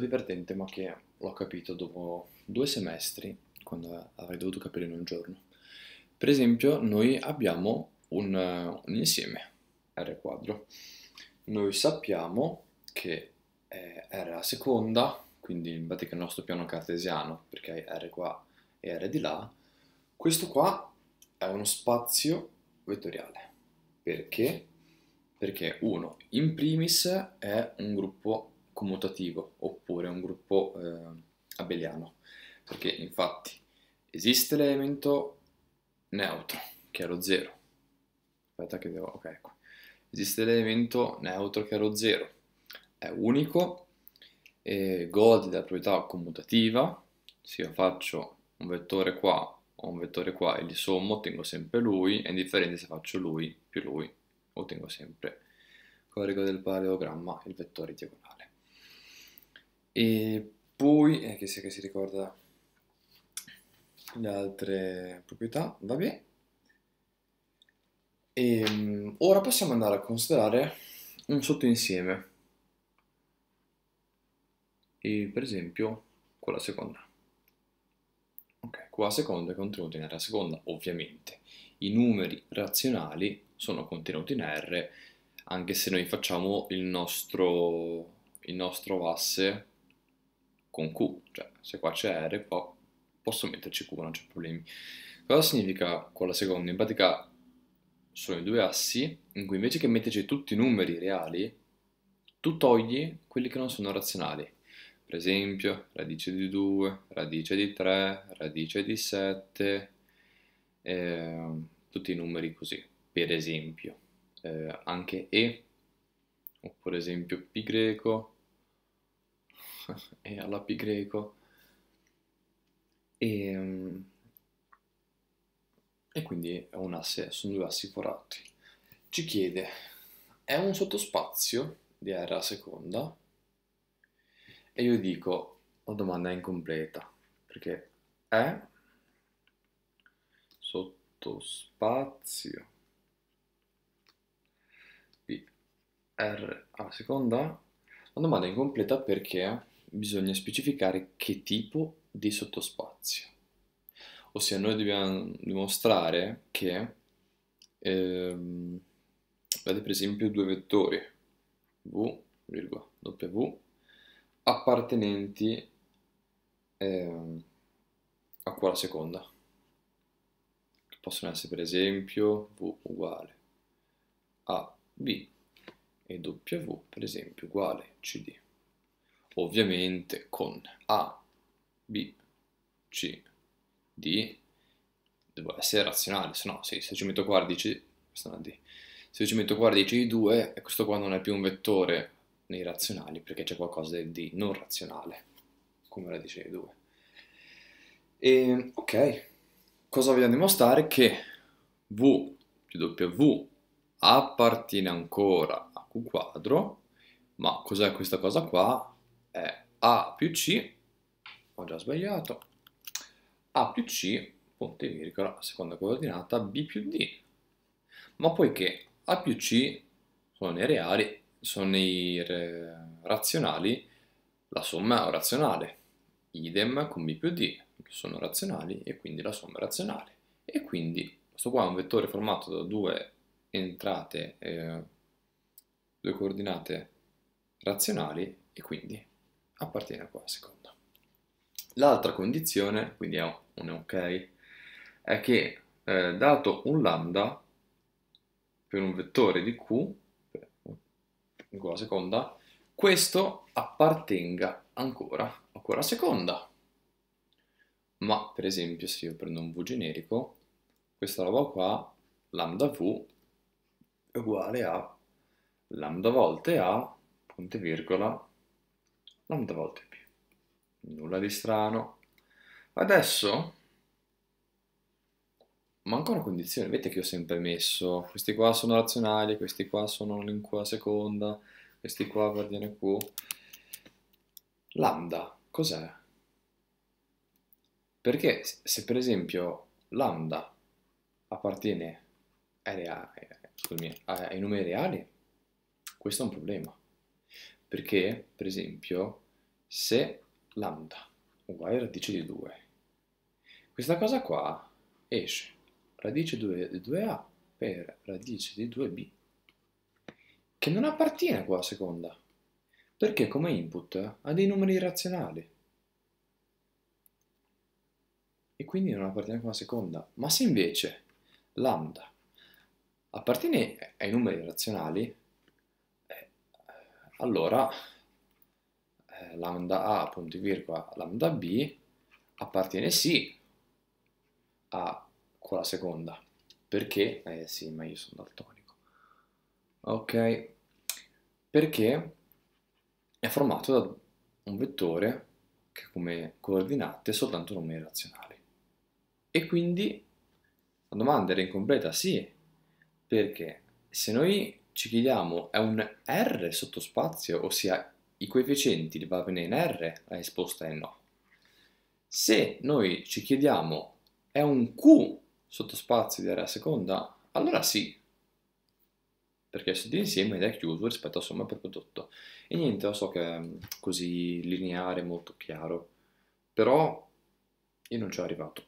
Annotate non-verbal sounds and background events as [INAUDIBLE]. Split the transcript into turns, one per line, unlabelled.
divertente ma che l'ho capito dopo due semestri, quando avrei dovuto capire in un giorno. Per esempio, noi abbiamo un, un insieme R quadro. Noi sappiamo che eh, R alla seconda, quindi vedete che il nostro piano cartesiano, perché hai R qua e R di là, questo qua è uno spazio vettoriale. Perché? Perché uno, in primis è un gruppo commutativo oppure un gruppo eh, abeliano, perché infatti esiste l'elemento neutro, che è lo 0. Aspetta che devo... ok, ecco. Esiste l'elemento neutro che è lo 0. È unico, gode della proprietà commutativa, se io faccio un vettore qua o un vettore qua e li sommo ottengo sempre lui, è indifferente se faccio lui più lui, ottengo sempre corico del parallelogramma il vettore diagonale e poi eh, che sia che si ricorda le altre proprietà, vabbè. E, ehm, ora possiamo andare a considerare un sottoinsieme. E per esempio quella seconda. Ok, qua seconda è contenuta in R seconda, ovviamente. I numeri razionali sono contenuti in R, anche se noi facciamo il nostro, il nostro asse con Q, cioè se qua c'è R qua posso metterci Q, non c'è problemi. Cosa significa con la seconda? In pratica sono i due assi in cui invece che metterci tutti i numeri reali, tu togli quelli che non sono razionali. Per esempio, radice di 2, radice di 3, radice di 7, eh, tutti i numeri così. Per esempio, eh, anche E, oppure esempio pi greco, [LAUGHS] e alla Pi greco. E, mm, e quindi asse, sono due assi forati. Ci chiede, è un sottospazio di R a seconda? E io dico, la domanda è incompleta, perché è sottospazio di R a seconda? La domanda è incompleta perché bisogna specificare che tipo di sottospazio. Ossia noi dobbiamo dimostrare che, ehm, per esempio, due vettori, v, virgola, w, appartenenti ehm, a quella seconda. Che possono essere per esempio v uguale a b e w per esempio uguale cd ovviamente con A, B, C, D, devo essere razionale, se no sì, se ci metto qua è D, se ci metto qua radici di 2, questo qua non è più un vettore nei razionali perché c'è qualcosa di non razionale, come radice di 2. E, ok, cosa vogliamo dimostrare? Che V più W appartiene ancora a Q quadro, ma cos'è questa cosa qua? è A più C, ho già sbagliato, A più C, punto e virgola, seconda coordinata, B più D. Ma poiché A più C sono i reali, sono nei eh, razionali, la somma è razionale. Idem con B più D, sono razionali e quindi la somma è razionale. E quindi questo qua è un vettore formato da due entrate, eh, due coordinate razionali e quindi appartiene a quella seconda. L'altra condizione, quindi è un ok, è che eh, dato un lambda per un vettore di q, in q seconda, questo appartenga ancora a q seconda. Ma per esempio se io prendo un v generico, questa roba qua, lambda v è uguale a lambda volte a, punto e virgola, 90 volte più. Nulla di strano. Adesso, ma una condizione, vedete che ho sempre messo, questi qua sono razionali, questi qua sono in qua seconda, questi qua guardiano Q. Lambda, cos'è? Perché se per esempio lambda appartiene ai, ai, scusami, ai numeri reali, questo è un problema. Perché, per esempio, se lambda uguale radice di 2, questa cosa qua esce radice 2 di 2a per radice di 2b, che non appartiene qua alla seconda, perché come input ha dei numeri irrazionali. E quindi non appartiene qua alla seconda. Ma se invece lambda appartiene ai numeri razionali, allora eh, lambda a punto virgola lambda b appartiene sì a quella seconda perché eh sì ma io sono daltonico ok perché è formato da un vettore che come coordinate è soltanto numeri razionali e quindi la domanda era incompleta sì perché se noi ci chiediamo, è un R sottospazio, ossia i coefficienti va bene in R? La risposta è no. Se noi ci chiediamo, è un Q sottospazio di R a seconda? Allora sì, perché se di insieme ed è chiuso rispetto a somma per prodotto. E niente, lo so che è così lineare, molto chiaro, però io non ci ho arrivato.